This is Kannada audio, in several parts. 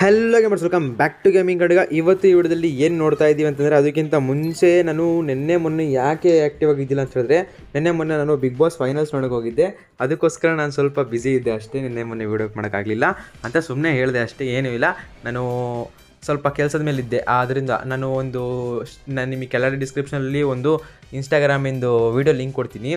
hello gamers welcome back to gaming ಕಡೆಗೆ ಇವತ್ತು ಈ ವಿಡಿಯೋದಲ್ಲಿ ಏನು ನೋಡ್ತಾ ಇದ್ದೀವಿ ಅಂತಂದರೆ ಅದಕ್ಕಿಂತ ಮುಂಚೆ ನಾನು ನಿನ್ನೆ ಮೊನ್ನೆ ಯಾಕೆ ಆ್ಯಕ್ಟಿವ್ ಆಗಿದ್ದಿಲ್ಲ ಅಂತ ಹೇಳಿದ್ರೆ ನಿನ್ನೆ ಮೊನ್ನೆ ನಾನು ಬಿಗ್ ಬಾಸ್ ಫೈನಲ್ಸ್ ನೋಡೋಕೆ ಹೋಗಿದ್ದೆ ಅದಕ್ಕೋಸ್ಕರ ನಾನು ಸ್ವಲ್ಪ ಬ್ಯುಸಿ ಇದ್ದೆ ಅಷ್ಟೇ ನಿನ್ನೆ ಮೊನ್ನೆ ವೀಡಿಯೋ ಮಾಡೋಕ್ಕಾಗಲಿಲ್ಲ ಅಂತ ಸುಮ್ಮನೆ ಹೇಳಿದೆ ಅಷ್ಟೇ ಏನೂ ಇಲ್ಲ ನಾನು ಸ್ವಲ್ಪ ಕೆಲಸದ ಇದ್ದೆ ಆದ್ದರಿಂದ ನಾನು ಒಂದು ನಾನು ನಿಮಗೆ ಕೆಳಗಡೆ ಡಿಸ್ಕ್ರಿಪ್ಷನಲ್ಲಿ ಒಂದು ಇನ್ಸ್ಟಾಗ್ರಾಮಿಂದು ವೀಡಿಯೋ ಲಿಂಕ್ ಕೊಡ್ತೀನಿ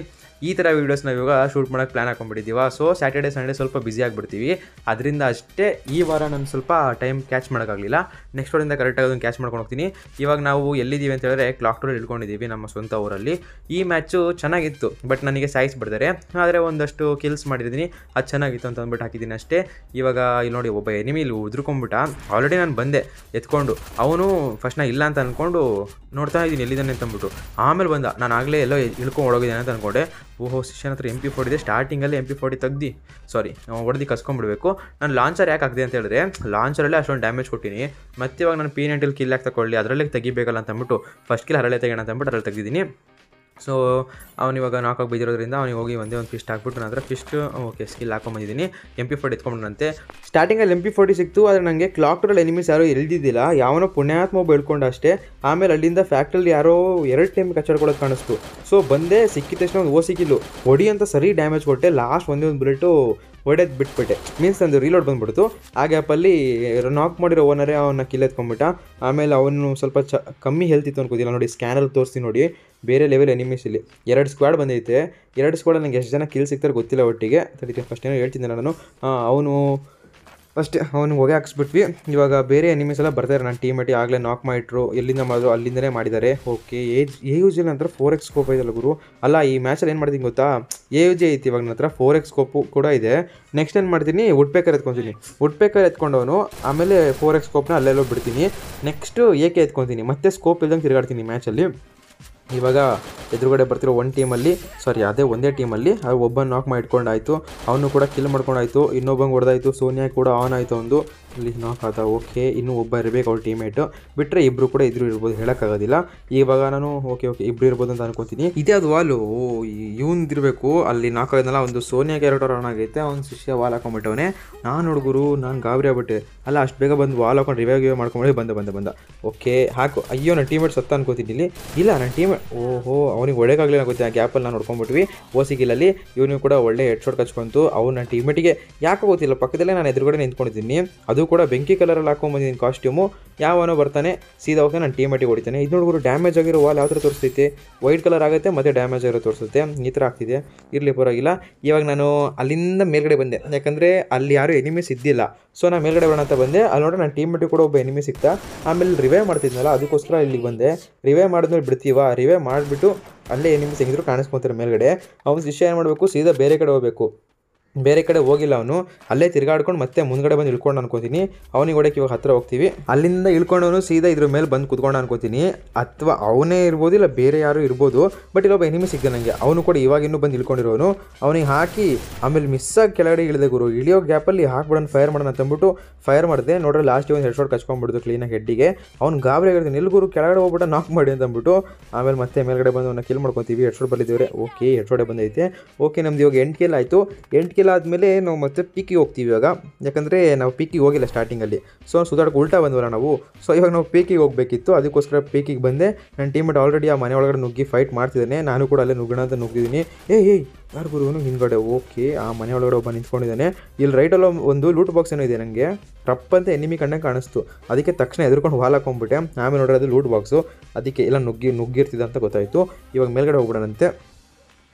ಈ ಥರ ವೀಡಿಯೋಸ್ ನಾವು ಇವಾಗ ಶೂಟ್ ಮಾಡೋಕ್ಕೆ ಪ್ಲ್ಯಾನ್ ಹಾಕೊಂಡ್ಬಿಟ್ಟಿದ್ದೀವ ಸೊ ಸ್ಯಾಟರ್ಡೆ ಸಂಡೇ ಸ್ವಲ್ಪ ಬ್ಯುಸಿ ಆಗಿಬಿಡ್ತೀವಿ ಅದರಿಂದ ಅಷ್ಟೇ ಈ ವಾರ ನಾನು ಸ್ವಲ್ಪ ಟೈಮ್ ಕ್ಯಾಚ್ ಮಾಡೋಕ್ಕಾಗಲಿಲ್ಲ ನೆಕ್ಸ್ಟ್ ವಾರದಿಂದ ಕರೆಕ್ಟಾಗಿ ಅದನ್ನು ಕ್ಯಾಚ್ ಮಾಡ್ಕೊಂಡು ಹೋಗ್ತೀನಿ ಇವಾಗ ನಾವು ಎಲ್ಲಿದ್ದೀವಿ ಅಂತ ಹೇಳಿದ್ರೆ ಕ್ಲಾಕ್ ಟೂರಲ್ಲಿ ಇಳ್ಕೊಂಡಿದ್ದೀವಿ ನಮ್ಮ ಸ್ವಂತ ಊರಲ್ಲಿ ಈ ಮ್ಯಾಚು ಚೆನ್ನಾಗಿತ್ತು ಬಟ್ ನನಗೆ ಸಾಯಿಸಿ ಬಿಡ್ತಾರೆ ಆದರೆ ಒಂದಷ್ಟು ಕಿಲ್ಸ್ ಮಾಡಿದ್ದೀನಿ ಅದು ಚೆನ್ನಾಗಿತ್ತು ಅಂತ ಅಂದ್ಬಿಟ್ಟು ಹಾಕಿದ್ದೀನಿ ಅಷ್ಟೇ ಇವಾಗ ಇಲ್ಲಿ ನೋಡಿ ಒಬ್ಬ ಎನಿಮಿ ಇಲ್ಲಿ ಉದ್ರಕೊಂಡ್ಬಿಟ್ಟ ಆಲ್ರೆಡಿ ನಾನು ಬಂದೆ ಎತ್ಕೊಂಡು ಅವನು ಫಸ್ಟ್ ನಾ ಇಲ್ಲ ಅಂತ ಅಂದ್ಕೊಂಡು ನೋಡ್ತಾ ಇದ್ದೀನಿ ಎಲ್ಲಿದ್ದಾನೆ ಅಂತಂದ್ಬಿಟ್ಟು ಆಮೇಲೆ ಬಂದ ನಾನು ಆಗಲೇ ಎಲ್ಲೋ ಇಳ್ಕೊಂಡು ಹೋಗಿದ್ದೇನೆ ಅಂತ ಅಂದ್ಕೊಂಡೆ ಓಹೋ ಸಿಶನ್ ಹತ್ರ ಎಂ ಪಿ ಫೋರ್ಟಿದೆ ಸ್ಟಾರ್ಟಿಂಗಲ್ಲಿ ಎಂ ಪಿ ಫೋರ್ಟಿ ತೆಗ್ದು ಸಾರಿ ಹೊಡೆದು ಕಸ್ಕೊಂಬಿಡ್ಬೇಕು ನಾನು ಲಾಂಚರ್ ಯಾಕೆ ಹಾಕಿದೆ ಅಂತ ಹೇಳಿದ್ರೆ ಲಾಂಚರಲ್ಲೇ ಅಷ್ಟೊಂದು ಡ್ಯಾಮೇಜ್ ಕೊಟ್ಟಿನಿ ಮತ್ತೆ ಇವಾಗ ನಾನು ಪಿ ನೆಂಟಲ್ಲಿ ಕಿಲ್ ಹಾಕಿ ತಗೊಳ್ಳಿ ಅದರಲ್ಲೇ ತೆಗಿಬೇಕಲ್ಲ ಅಂತಂದ್ಬಿಟ್ಟು ಫಸ್ಟ್ ಕಿಲ್ ಹರಳೆ ತೆಗೆಯೋಣ ಅಂತಂದ್ಬಿಟ್ಟು ಅದರಲ್ಲಿ ತೆಗ್ದಿದ್ದೀನಿ ಸೊ ಅವನಿವಾಗ ನಾಕಾಗಿ ಬಿದ್ದಿರೋದ್ರಿಂದ ಅವನಿಗೆ ಹೋಗಿ ಒಂದೇ ಒಂದು ಫಿಸ್ಟ್ ಹಾಕ್ಬಿಟ್ಟು ನಂತರ ಫಿಸ್ಟ್ ಓಕೆ ಸ್ಕಿಲ್ ಹಾಕೊಂಡ್ಬಂದಿದ್ದೀನಿ ಎಂ ಪಿ ಫೋರ್ಟಿ ಎತ್ಕೊಂಡ್ಬಿಡಂತೆ ಸ್ಟಾರ್ಟಿಂಗಲ್ಲಿ ಎಂ ಪಿ ಫೋರ್ಟಿ ಸಿಕ್ತು ಆದರೆ ನನಗೆ ಕ್ಲಾಕ್ ಟೋಲ್ ಎನಿಮೀಸ್ ಯಾರೋ ಎಲ್ದಿದ್ದಿಲ್ಲ ಯಾವನೋ ಪುಣ್ಯಾತ್ಮ ಬೇಡ್ಕೊಂಡು ಅಷ್ಟೇ ಆಮೇಲೆ ಅಲ್ಲಿಂದ ಫ್ಯಾಕ್ಟ್ರಲ್ಲಿ ಯಾರೋ ಎರಡು ಟೈಮ್ ಕೊಡೋದು ಕಾಣಿಸ್ತು ಸೊ ಬಂದೇ ಸಿಕ್ಕಿದ ತಕ್ಷಣ ಒಂದು ಓ ಸಿಕ್ಕಿಲ್ಲ ಹೊಡಿ ಅಂತ ಸರಿ ಡ್ಯಾಮೇಜ್ ಕೊಟ್ಟೆ ಲಾಸ್ಟ್ ಒಂದೇ ಒಂದು ಬುಲೆಟು ಹೊಡೆದು ಬಿಟ್ಬಿಟ್ಟೆ ಮೀನ್ಸ್ ನಂದು ರೀಲೋಡ್ ಬಂದ್ಬಿಡ್ತು ಆ ಗ್ಯಾಪಲ್ಲಿ ನಾಕ್ ಮಾಡಿರೋ ಓನರೇ ಅವನ್ನ ಎತ್ಕೊಂಡ್ಬಿಟ್ಟ ಆಮೇಲೆ ಅವನು ಸ್ವಲ್ಪ ಚ ಕಮ್ಮಿ ಹೆಲ್ತ್ ಇತ್ತು ಅನ್ಕೋದಿಲ್ಲ ನೋಡಿ ಸ್ಕ್ಯಾನರ್ ತೋರಿಸಿ ನೋಡಿ ಬೇರೆ ಲೆವೆಲ್ ಇಲ್ಲಿ ಎರಡು ಸ್ಕ್ವಾಡ್ ಬಂದೈತೆ ಎರಡು ಸ್ಕ್ವಾಡಲ್ಲಿ ನಂಗೆ ಎಷ್ಟು ಜನ ಕಿಲ್ ಸಿಗ್ತಾರೆ ಗೊತ್ತಿಲ್ಲ ಒಟ್ಟಿಗೆ ತಡಿತೀನಿ ಫಸ್ಟ್ ಏನೋ ಹೇಳ್ತಿದ್ದೆ ನಾನು ಅವನು ಫಸ್ಟ್ ಅವ್ನಿಗೆ ಹೊಗೆ ಹಾಕ್ಸ್ಬಿಟ್ವಿ ಇವಾಗ ಬೇರೆ ಎನಿಮೀಸ್ ಎಲ್ಲ ಬರ್ತಾರೆ ನನ್ನ ಟೀಮೇಟಿ ಆಗಲೇ ನಾಕ್ ಮಾಡಿಟ್ರು ಎಲ್ಲಿಂದ ಮಾಡಿದ್ರು ಅಲ್ಲಿಂದಲೇ ಮಾಡಿದ್ದಾರೆ ಓಕೆ ಏಜ್ ಎ ಯು ಜಿ ನಂತರ ಫೋರ್ ಎಕ್ಸ್ ಸ್ಕೋಪ್ ಇದೆ ಗುರು ಅಲ್ಲ ಈ ಮ್ಯಾಚಲ್ಲಿ ಏನು ಮಾಡ್ತೀನಿ ಗೊತ್ತಾ ಎ ಯು ಜಿ ಐತಿ ಇವಾಗ ನನ್ನ ಹತ್ರ ಫೋರ್ ಎಕ್ಸ್ ಸ್ಕೋಪು ಕೂಡ ಇದೆ ನೆಕ್ಸ್ಟ್ ಏನು ಮಾಡ್ತೀನಿ ವುಡ್ ಎತ್ಕೊತೀನಿ ವುಡ್ ಎತ್ಕೊಂಡವನು ಆಮೇಲೆ ಫೋರ್ ಎಕ್ಸ್ ಸ್ಕೋಪ್ನ ಅಲ್ಲೆಲ್ಲೋ ಬಿಡ್ತೀನಿ ನೆಕ್ಸ್ಟು ಏಕೆ ಎತ್ಕೊತೀನಿ ಮತ್ತೆ ಸ್ಕೋಪ್ ಇಲ್ದಂಗೆ ತಿರುಗಾಡ್ತೀನಿ ಮ್ಯಾಚಲ್ಲಿ ಇವಾಗ ಎದುರುಗಡೆ ಬರ್ತಿರೋ ಒಂದು ಟೀಮಲ್ಲಿ ಸಾರಿ ಅದೇ ಒಂದೇ ಟೀಮಲ್ಲಿ ಒಬ್ಬ ನಾಕ್ ಮಾಡಿಟ್ಕೊಂಡಾಯಿತು ಅವನು ಕೂಡ ಕಿಲ್ ಮಾಡ್ಕೊಂಡಾಯಿತು ಇನ್ನೊಬ್ಬಂಗೆ ಹೊಡೆದಾಯಿತು ಸೋನಿಯಾ ಕೂಡ ಆನ್ ಆಯಿತು ಒಂದು ಅಲ್ಲಿ ನಾಕ್ ಆದ ಓಕೆ ಇನ್ನೂ ಒಬ್ಬ ಇರಬೇಕು ಅವ್ರ ಟೀಮೇಟು ಬಿಟ್ಟರೆ ಇಬ್ರು ಕೂಡ ಇದ್ರು ಇರ್ಬೋದು ಹೇಳೋಕ್ಕಾಗೋದಿಲ್ಲ ಇವಾಗ ನಾನು ಓಕೆ ಓಕೆ ಇಬ್ರು ಇರ್ಬೋದು ಅಂತ ಅನ್ಕೋತೀನಿ ಇದೇ ಅದು ವಾಲು ಇರಬೇಕು ಅಲ್ಲಿ ನಾಕ್ ಒಂದು ಸೋನಿಯಾ ಕ್ಯಾರೆಕ್ಟರ್ ರನ್ ಆಗೈತೆ ಅವ್ನು ಶಿಷ್ಯ ವಾಲ್ ಹಾಕೊಂಡ್ಬಿಟ್ಟವನೆ ನಾನು ಹುಡುಗರು ನಾನು ಗಾಬರಿ ಆಗ್ಬಿಟ್ಟೆ ಅಲ್ಲ ಅಷ್ಟು ಬೇಗ ಬಂದು ವಾಲ್ ಹಾಕೊಂಡು ರಿವ್ಯೂ ಗಿವ್ಯೂ ಮಾಡ್ಕೊಂಡು ಬಂದ ಬಂದ ಬಂದ ಓಕೆ ಹಾಕು ಅಯ್ಯೋ ನನ್ನ ಟೀಮೇಟ್ ಸತ್ತ ಅನ್ಕೋತೀನಿ ಇಲ್ಲಿ ಇಲ್ಲ ನನ್ನ ಟೀಮೇಟ್ ಓಹೋ ಅವ್ನಿಗೆ ಒಡೆಗಾಗಲಿಲ್ಲ ಗೊತ್ತಿಲ್ಲ ಆ ಗ್ಯಾಪಲ್ಲಿ ನಾನು ನೋಡ್ಕೊಂಡ್ಬಿಟ್ವಿ ಅಲ್ಲಿ ಇವನು ಕೂಡ ಒಳ್ಳೆ ಹೆಡ್ ಶಾಟ್ ಕಚ್ಕೊಂತು ಅವ್ನು ನನ್ನ ಟೀಮೇಟಿಗೆ ಯಾಕೆ ಗೊತ್ತಿಲ್ಲ ಪಕ್ಕದಲ್ಲೇ ನಾನು ಎದುರುಗಡೆ ನಿಂತ್ಕೊಂಡಿದ್ದೀನಿ ಅದು ಅದು ಕೂಡ ಬೆಂಕಿ ಕಲರಲ್ಲಿ ಬಂದಿದ್ದೀನಿ ಕಾಸ್ಟ್ಯೂಮು ಯಾವನೋ ಬರ್ತಾನೆ ಸೀದಾ ಹೋಗಿ ನಾನು ಟೀಮೇಟಿಗೆ ಹೊಡಿತಾನೆ ಇದು ನೋಡಿಗೂ ಡ್ಯಾಮೇಜ್ ಆಗಿರೋ ವಾಲ್ ಯಾವ ಥರ ತೋರಿಸ್ತೈತೆ ವೈಟ್ ಕಲರ್ ಆಗುತ್ತೆ ಮತ್ತೆ ಡ್ಯಾಮೇಜ್ ಆಗಿರೋ ತೋರಿಸುತ್ತೆ ಈ ಥರ ಆಗ್ತಿದೆ ಇರಲಿ ಪರವಾಗಿಲ್ಲ ಇವಾಗ ನಾನು ಅಲ್ಲಿಂದ ಮೇಲ್ಗಡೆ ಬಂದೆ ಯಾಕಂದರೆ ಅಲ್ಲಿ ಯಾರೂ ಎನಿಮೀಸ್ ಇದ್ದಿಲ್ಲ ಸೊ ನಾನು ಮೇಲ್ಗಡೆ ಬರೋಣ ಅಂತ ಬಂದೆ ಅಲ್ಲಿ ನೋಡ್ರೆ ನಾನು ಟೀಮೇಟಿಗೆ ಕೂಡ ಒಬ್ಬ ಎನಿಮಿ ಸಿಗ್ತಾ ಆಮೇಲೆ ರಿವೈವ್ ಮಾಡ್ತಿದ್ನಲ್ಲ ಅದಕ್ಕೋಸ್ಕರ ಇಲ್ಲಿಗೆ ಬಂದೆ ರಿವೈವ್ ಮಾಡಿದ್ಮೇಲೆ ಬಿಡ್ತೀವ ರಿವೈವ್ ಮಾಡಿಬಿಟ್ಟು ಅಲ್ಲೇ ಎನಿಮಿಸ್ ಹೆಂಗಿದ್ರು ಕಾಣಿಸ್ಕೊತಾರೆ ಮೇಲ್ಗಡೆ ಅವ್ನ ವಿಷಯ ಏನು ಮಾಡಬೇಕು ಸೀದಾ ಬೇರೆ ಕಡೆ ಹೋಗಬೇಕು ಬೇರೆ ಕಡೆ ಹೋಗಿಲ್ಲ ಅವನು ಅಲ್ಲೇ ತಿರ್ಗಾಡ್ಕೊಂಡು ಮತ್ತೆ ಮುಂದ್ಗಡೆ ಬಂದು ಇಳ್ಕೊಂಡು ಅನ್ಕೋತೀನಿ ಅವನಿಗೆ ಓಡಕ್ಕೆ ಇವಾಗ ಹತ್ರ ಹೋಗ್ತೀವಿ ಅಲ್ಲಿಂದ ಇಳ್ಕೊಂಡವನು ಸೀದಾ ಇದ್ರ ಮೇಲೆ ಬಂದು ಕುತ್ಕೊಂಡು ಅನ್ಕೋತೀನಿ ಅಥವಾ ಅವನೇ ಇರ್ಬೋದು ಇಲ್ಲ ಬೇರೆ ಯಾರು ಇರ್ಬೋದು ಬಟ್ ಇಲ್ಲೊಬ್ಬ ಎನಿಮಿ ಸಿಗ್ದೆ ನನಗೆ ಅವನು ಕೂಡ ಇವಾಗ ಬಂದು ಇಳ್ಕೊಂಡಿರೋನು ಅವನಿಗೆ ಹಾಕಿ ಆಮೇಲೆ ಮಿಸ್ ಆಗಿ ಕೆಳಗಡೆ ಇಳಿದೆ ಗುರು ಇಳಿಯೋ ಗ್ಯಾಪಲ್ಲಿ ಹಾಕ್ಬಿಡೋಣ ಫೈರ್ ಮಾಡೋಣ ಅಂತಂದ್ಬಿಟ್ಟು ಫೈರ್ ಮಾಡಿದೆ ನೋಡ್ರೆ ಲಾಸ್ಟ್ ಒಂದು ಹೆಡ್ ಶಾಟ್ ಕಚ್ಕೊಂಡ್ಬಿಡ್ದು ಕ್ಲೀನಾಗಿ ಹೆಡ್ಡಿಗೆ ಅವ್ನು ಗಾಬರಿ ಆಗಿರ್ತೀನಿ ಗುರು ಕೆಳಗಡೆ ಹೋಗ್ಬಿಟ್ಟು ನಾಕ್ ಮಾಡಿ ಅಂತಂದ್ಬಿಟ್ಟು ಆಮೇಲೆ ಮತ್ತೆ ಮೇಲ್ಗಡೆ ಬಂದು ಅವನ್ನ ಕಿಲ್ ಮಾಡ್ಕೊತೀವಿ ಹೆಡ್ ಶಾಟ್ ಬಂದಿದ್ದೇವೆ ಓಕೆ ಹೆಡ್ ಬಂದೈತೆ ಓಕೆ ನಮ್ದು ಇವಾಗ ಎಂಟು ಕೆಲ್ ಆಯಿತು ಎಂಟು ಕಿಲ್ ಆದಮೇಲೆ ನಾವು ಮತ್ತೆ ಪಿಕ್ಕಿಗೆ ಹೋಗ್ತೀವಿ ಇವಾಗ ಯಾಕಂದರೆ ನಾವು ಪೀಕಿಗೆ ಹೋಗಿಲ್ಲ ಸ್ಟಾರ್ಟಿಂಗಲ್ಲಿ ಸೊ ಸುಧಾರಕ್ಕೆ ಉಲ್ಟಾ ಬಂದ್ವಲ್ಲ ನಾವು ಸೊ ಇವಾಗ ನಾವು ಪೀಕಿಗೆ ಹೋಗಬೇಕಿತ್ತು ಅದಕ್ಕೋಸ್ಕರ ಪೀಕಿಗೆ ಬಂದೆ ನನ್ನ ಟೀಮೇಟ್ ಆಲ್ರೆಡಿ ಆ ಮನೆ ಒಳಗಡೆ ನುಗ್ಗಿ ಫೈಟ್ ಮಾಡ್ತಿದ್ದೇನೆ ನಾನು ಕೂಡ ಅಲ್ಲೇ ನುಗ್ಗೋಣ ಅಂತ ನುಗ್ಗಿದ್ದೀನಿ ಏ ಏಯ್ ಯಾರು ಗುರುವನು ಹಿಂದ್ಗಡೆ ಓಕೆ ಆ ಮನೆ ಒಳಗಡೆ ಒಬ್ಬ ನಿಂತ್ಕೊಂಡಿದ್ದಾನೆ ಇಲ್ಲಿ ರೈಟಲ್ಲಿ ಒಂದು ಲೂಟ್ ಬಾಕ್ಸ್ ಏನೋ ಇದೆ ನನಗೆ ಟಪ್ ಅಂತ ಎನಿಮಿ ಕಣ್ಣಂಗೆ ಕಾಣಿಸ್ತು ಅದಕ್ಕೆ ತಕ್ಷಣ ಎದುರ್ಕೊಂಡು ವಾಲ್ ಹಾಕೊಂಡ್ಬಿಟ್ಟೆ ಆಮೇಲೆ ನೋಡ್ರೆ ಅದು ಲೂಟ್ ಬಾಕ್ಸು ಅದಕ್ಕೆ ಎಲ್ಲ ನುಗ್ಗಿ ನುಗ್ಗಿರ್ತಿದೆ ಅಂತ ಗೊತ್ತಾಯಿತು ಇವಾಗ ಮೇಲ್ಗಡೆ ಹೋಗ್ಬಿಡೋಣಂತೆ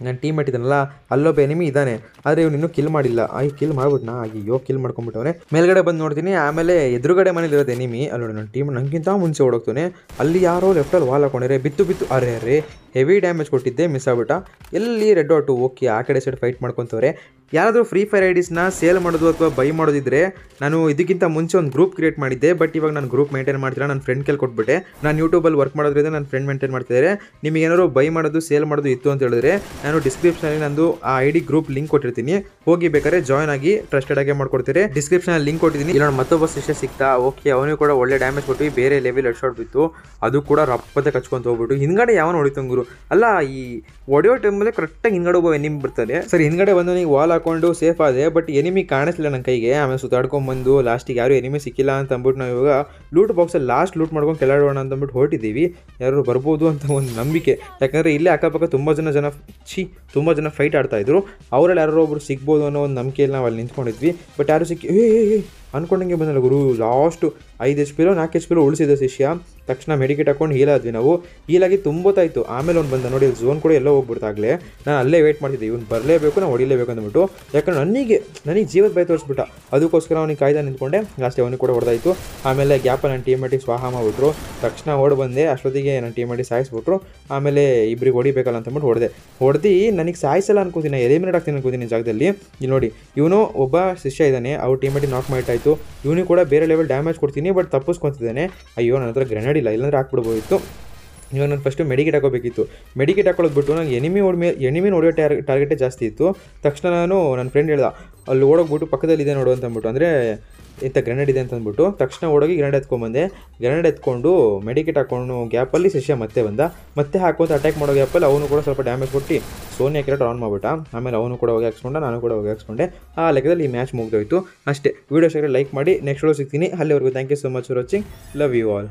ನನ್ನ ಮೇಟ್ ಇದನ್ನಲ್ಲ ಅಲ್ಲೊಬ್ಬ ಎನಿಮಿ ಇದ್ದಾನೆ ಆದರೆ ಇವ್ನು ಇನ್ನೂ ಕಿಲ್ ಮಾಡಿಲ್ಲ ಆಯ್ ಕಿಲ್ ಮಾಡ್ಬಿಟ್ನಾ ಅಯ್ಯೋ ಕಿಲ್ ಮಾಡ್ಕೊಂಡ್ಬಿಟ್ಟವನೆ ಮೇಲ್ಗಡೆ ಬಂದು ನೋಡ್ತೀನಿ ಆಮೇಲೆ ಎದುರುಗಡೆ ಮನೇಲಿರೋದು ಎನಿಮಿ ಅಲ್ಲೋ ನನ್ನ ಟೀಮ್ ನನಗಿಂತ ಮುಂಚೆ ಓಡೋಗ್ತಾನೆ ಅಲ್ಲಿ ಯಾರೋ ಲೆಫ್ಟಲ್ಲಿ ವಾಲ್ ಹಾಕೊಂಡಿರೆ ಬಿತ್ತು ಬಿತ್ತು ಅರೆ ಅರೆ ಹೆವಿ ಡ್ಯಾಮೇಜ್ ಕೊಟ್ಟಿದ್ದೆ ಮಿಸ್ ಆಗ್ಬಿಟ್ಟ ಎಲ್ಲಿ ರೆಡ್ ಆಟು ಓಕೆ ಆ ಕಡೆ ಸೈಡ್ ಫೈಟ್ ಮಾಡ್ಕೊತವ್ರೆ ಯಾರಾದರೂ ಫ್ರೀ ಫೈರ್ ಐಡೀಸ್ನ ಸೇಲ್ ಮಾಡೋದು ಅಥವಾ ಬೈ ಮಾಡೋದಿದ್ರೆ ನಾನು ಇದಕ್ಕಿಂತ ಮುಂಚೆ ಒಂದು ಗ್ರೂಪ್ ಕ್ರಿಯೇಟ್ ಮಾಡಿದ್ದೆ ಬಟ್ ಇವಾಗ ನಾನು ಗ್ರೂಪ್ ಮೇಂಟೈನ್ ಮಾಡ್ತಿಲ್ಲ ನನ್ನ ಫ್ರೆಂಡ್ ಕೇಳಿ ಕೊಟ್ಬಿಟ್ಟೆ ನಾನು ಯೂಟ್ಯೂಬಲ್ಲಿ ವರ್ಕ್ ಮಾಡೋದ್ರಿಂದ ನನ್ನ ಫ್ರೆಂಡ್ ಮೇಂಟೈನ್ ಮಾಡ್ತಿದ್ದಾರೆ ನಿಮಗೆ ಏನಾದ್ರು ಬೈ ಮಾಡೋದು ಸೇಲ್ ಮಾಡೋದು ಇತ್ತು ಅಂತ ಹೇಳಿದ್ರೆ ನಾನು ಡಿಸ್ಕ್ರಿಪ್ಷನಲ್ಲಿ ನಂದು ಆ ಐ ಡಿ ಗ್ರೂಪ್ ಲಿಂಕ್ ಕೊಟ್ಟಿರ್ತೀನಿ ಹೋಗಿ ಬೇಕಾದ್ರೆ ಜಾಯ್ನ್ ಆಗಿ ಟ್ರಸ್ಟೆಡ್ ಆಗಿ ಮಾಡ್ಕೊಡ್ತೀರಿ ಡಿಸ್ಕ್ರಿಪ್ಷನ್ ಲಿಂಕ್ ಕೊಟ್ಟಿದ್ದೀನಿ ಇಲ್ಲ ಮತ್ತೊಬ್ಬ ಶಿಷ್ಯ ಸಿಗ್ತಾ ಓಕೆ ಅವನು ಕೂಡ ಒಳ್ಳೆ ಡ್ಯಾಮೇಜ್ ಕೊಟ್ಟು ಬೇರೆ ಲೆವೆಲ್ ಎಡ್ಶಾಟ್ ಬಿತ್ತು ಅದು ಕೂಡ ರಪ್ಪತ್ತೆ ಕಚ್ಕೊಂತ ಹೋಗ್ಬಿಟ್ಟು ಹಿಂಗಡೆ ನೋಡಿತು ಗುರು ಅಲ್ಲ ಈ ಒಡೆಯೋ ಟೈಮಲ್ಲಿ ಕರೆಕ್ಟಾಗಿ ಹಿಂಗಡೆ ಒಬ್ಬ ನಿಮ್ಗೆ ಬರ್ತದೆ ಸರಿ ಹಿಂಗಡೆ ಬಂದು ನೀವು ವಾಲ್ ಹಾಕೊಂಡು ಸೇಫ್ ಆದೆ ಬಟ್ ಎನಿಮಿ ಕಾಣಿಸ್ಲಿಲ್ಲ ನನ್ನ ಕೈಗೆ ಆಮೇಲೆ ಸುತ್ತಾಡ್ಕೊಂಬಂದು ಲಾಸ್ಟಿಗೆ ಯಾರು ಎನಿಮಿ ಸಿಕ್ಕಿಲ್ಲ ಅಂತ ಅಂದ್ಬಿಟ್ಟು ನಾವು ಇವಾಗ ಲೂಟ್ ಬಾಕ್ಸಲ್ಲಿ ಲಾಸ್ಟ್ ಲೂಟ್ ಮಾಡ್ಕೊಂಡು ಕೆಳಾಡೋಣ ಅಂತ ಅಂದ್ಬಿಟ್ಟು ಹೊರಟಿದ್ದೀವಿ ಯಾರು ಬರ್ಬೋದು ಅಂತ ಒಂದು ನಂಬಿಕೆ ಯಾಕಂದರೆ ಇಲ್ಲೇ ಅಕ್ಕಪಕ್ಕ ತುಂಬ ಜನ ಜನ ಛೀ ತುಂಬ ಜನ ಫೈಟ್ ಆಡ್ತಾಯಿದ್ರು ಅವರಲ್ಲಿ ಯಾರೋ ಒಬ್ರು ಸಿಗ್ಬೋದು ಅನ್ನೋ ಒಂದು ನಂಬಿಕೆಯಲ್ಲಿ ನಾವು ಅಲ್ಲಿ ನಿಂತ್ಕೊಂಡಿದ್ವಿ ಬಟ್ ಯಾರು ಸಿಕ್ಕಿ ಏ ಅಂದ್ಕೊಂಡಂಗೆ ಬಂದಲ್ಲ ಗುರು ಲಾಸ್ಟ್ ಐದು ಎಚ್ ಪಿಲೋ ನಾಲ್ಕು ಎಚ್ ಪಿಲೋ ಉಳಿಸಿದ ಶಿಷ್ಯ ತಕ್ಷಣ ಮೆಡಿಕೇಟ್ ಹಾಕೊಂಡು ಹೀಲಾದ್ವಿ ನಾವು ಹೀಲಾಗಿ ತುಂಬೋತಾಯಿತು ಆಮೇಲೆ ಅವ್ನು ಬಂದ ನೋಡಿ ಝೋನ್ ಕೂಡ ಎಲ್ಲ ಹೋಗ್ಬಿಡ್ತಾಗಲೇ ನಾನು ಅಲ್ಲೇ ವೇಟ್ ಮಾಡ್ತಿದ್ದೆ ಇವ್ನು ಬರಲೇಬೇಕು ನಾವು ಹೊಡಿಲೇಬೇಕು ಅಂದ್ಬಿಟ್ಟು ಯಾಕಂದ್ರೆ ನನಗೆ ನನಗೆ ಜೀವದ ಭಯ ತೋರಿಸ್ಬಿಟ್ಟ ಅದಕ್ಕೋಸ್ಕರ ಅವ್ನಿಗೆ ಕಾಯ್ದೆ ನಿಂತ್ಕೊಂಡೆ ಲಾಸ್ಟ್ ಅವನಿಗೆ ಕೂಡ ಹೊಡೆದಾಯಿತು ಆಮೇಲೆ ಗ್ಯಾಪ ನನ್ನ ಟೀಮ್ ಮೇಟಿಗೆ ಸ್ವಾಹ ಮಾಡಿಬಿಟ್ರು ತಕ್ಷಣ ಓಡಿ ಬಂದೆ ಅಷ್ಟೊತ್ತಿಗೆ ನನ್ನ ಟೀಮ್ ಮೇಟಿಗೆ ಸಾಯಿಸ್ಬಿಟ್ರು ಆಮೇಲೆ ಇಬ್ಬರಿಗೆ ಹೊಡಿಬೇಕಲ್ಲ ಅಂತಂದ್ಬಿಟ್ಟು ಹೊಡೆದೆ ಹೊಡೆದು ನನಗೆ ಸಾಯಿಸಲ್ಲ ಅನ್ಕೋತೀನಿ ಎಲಿಮಿನೇಟ್ ಆಗ್ತೀನಿ ಅನ್ಕೋತೀನಿ ಜಾಗದಲ್ಲಿ ಇಲ್ಲಿ ನೋಡಿ ಇವನು ಒಬ್ಬ ಶಿಷ್ಯ ಇದ್ದಾನೆ ಅವ್ರ ಟಿಮ್ ಮೇಟಿಗೆ ನಾಕ್ ಮಾಡಿ ಆಯಿತು ಇವನು ಕೂಡ ಬೇರೆ ಲೆವೆಲ್ ಡ್ಯಾಮೇಜ್ ಕೊಡ್ತೀನಿ ಬಟ್ ತಪ್ಪಿಸ್ಕೊತಿದ್ದೇನೆ ಅಯ್ಯೋ ನನ್ನ ಹತ್ರ ಗ್ರೆನೇಡ್ ಇಲ್ಲ ಇಲ್ಲಾಂದರೆ ಹಾಕ್ಬಿಡ್ಬೋದಿತ್ತು ಇವಾಗ ನಾನು ಫಸ್ಟು ಮೆಡಿಕೇಟ್ ಹಾಕೋಬೇಕಿತ್ತು ಮೆಡಿಕೇಟ್ ಹಾಕೊಳ್ಳೋದು ಬಿಟ್ಟು ನಂಗೆ ಎನಿಮಿ ಓಡ್ ಎನಿಮಿ ನೋಡೋ ಟ್ಯಾರ್ ಟಾರ್ಗೆಟೇ ಜಾಸ್ತಿ ಇತ್ತು ತಕ್ಷಣ ನಾನು ನನ್ನ ಫ್ರೆಂಡ್ ಹೇಳ್ದ ಅಲ್ಲಿ ಓಡೋಗ್ಬಿಟ್ಟು ಪಕ್ಕದಲ್ಲಿದೆ ನೋಡು ಅಂತಂದ್ಬಿಟ್ಟು ಅಂದರೆ ಇಂಥ ಗ್ರೆನೇಡ್ ಇದೆ ಅಂತ ಅಂದ್ಬಿಟ್ಟು ತಕ್ಷಣ ಓಡೋಗಿ ಗ್ರೆನೇಡ್ ಎತ್ಕೊಂಬಂದೆ ಗ್ರೆನೇಡ್ ಎತ್ಕೊಂಡು ಮೆಡಿಕೇಟ್ ಹಾಕೊಂಡು ಗ್ಯಾಪಲ್ಲಿ ಶಿಷ್ಯ ಮತ್ತೆ ಬಂದ ಮತ್ತೆ ಹಾಕೋದು ಅಟ್ಯಾಕ್ ಮಾಡೋ ಗ್ಯಾಪಲ್ಲಿ ಅವನು ಕೂಡ ಸ್ವಲ್ಪ ಡ್ಯಾಮೇಜ್ ಕೊಟ್ಟು ಸೋನಿ ಹಾಕಿರೋ ಆನ್ ಮಾಡಿಬಿಟ್ಟ ಆಮೇಲೆ ಅವನು ಕೂಡ ಹೋಗಿ ಹಾಕ್ಸ್ಕೊಂಡ ನಾನು ಕೂಡ ಹೋಗಿ ಹಾಕ್ಸ್ಕೊಂಡೆ ಆ ಲೆಕ್ಕದಲ್ಲಿ ಈ ಮ್ಯಾಚ್ ಮುಗಿದೋಯ್ತು ಅಷ್ಟೇ ವೀಡಿಯೋ ಶೇರ್ ಲೈಕ್ ಮಾಡಿ ನೆಕ್ಸ್ಟ್ ವೀಡಿಯೋ ಸಿಗ್ತೀನಿ ಅಲ್ಲಿವರೆಗೂ thank you so much for watching love you all